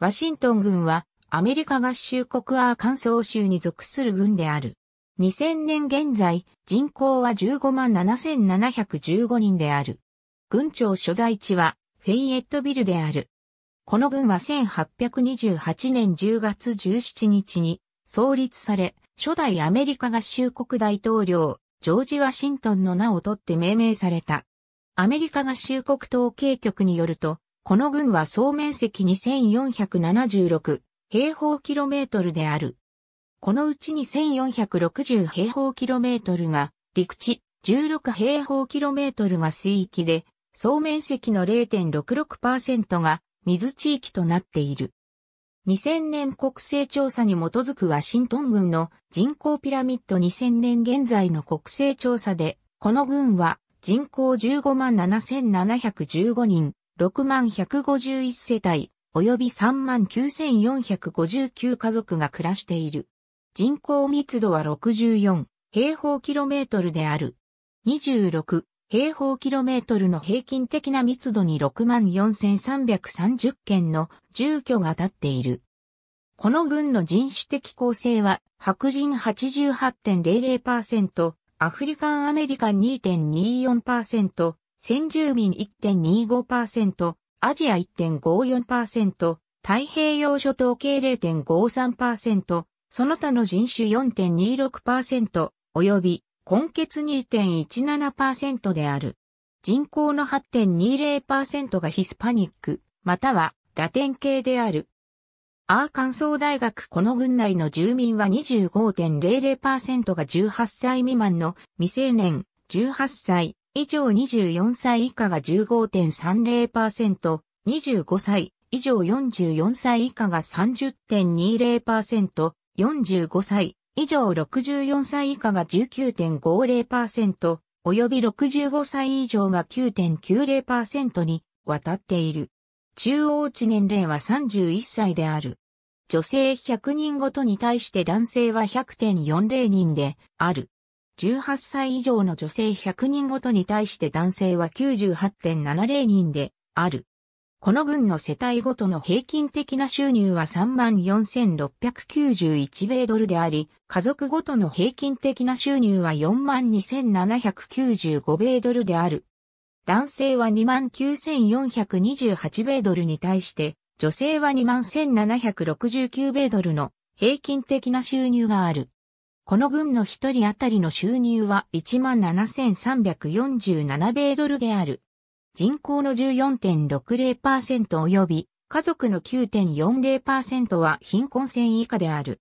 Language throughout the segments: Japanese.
ワシントン軍はアメリカ合衆国アーカンソー州に属する軍である。2000年現在、人口は15万7715人である。軍庁所在地はフェイエットビルである。この軍は1828年10月17日に創立され、初代アメリカ合衆国大統領、ジョージ・ワシントンの名を取って命名された。アメリカ合衆国統計局によると、この群は総面積2476平方キロメートルである。このうち2460平方キロメートルが陸地、16平方キロメートルが水域で、総面積の0.66%が水地域となっている。2000年国勢調査に基づくワシントン群の人口ピラミッド2000年現在の国勢調査で、この群は人口15万7715人、6 151世帯、及び3万9459家族が暮らしている。人口密度は64平方キロメートルである。26平方キロメートルの平均的な密度に6万4330件の住居が建っている。この軍の人種的構成は白人88.00%、アフリカンアメリカン2.24%、先住民1.25%、アジア1.54%、太平洋諸島系0.53%、その他の人種4.26%、及び、根血2.17%である。人口の8.20%がヒスパニック、またはラテン系である。アーカンソー大学この郡内の住民は25.00%が18歳未満の未成年、18歳、以上24歳以下が15.30%、25歳以上44歳以下が30.20%、45歳以上64歳以下が19.50%、及び65歳以上が9.90%に渡っている。中央値年齢は31歳である。女性100人ごとに対して男性は100.40人である。18歳以上の女性100人ごとに対して男性は98.70人である。この軍の世帯ごとの平均的な収入は34,691米ドルであり、家族ごとの平均的な収入は42,795米ドルである。男性は29,428米ドルに対して、女性は21,769米ドルの平均的な収入がある。この軍の一人当たりの収入は17,347米ドルである。人口の14.60%及び家族の9.40%は貧困線以下である。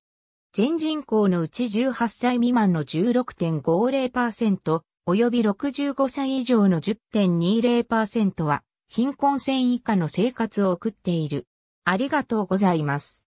全人口のうち18歳未満の16.50%及び65歳以上の10.20%は貧困線以下の生活を送っている。ありがとうございます。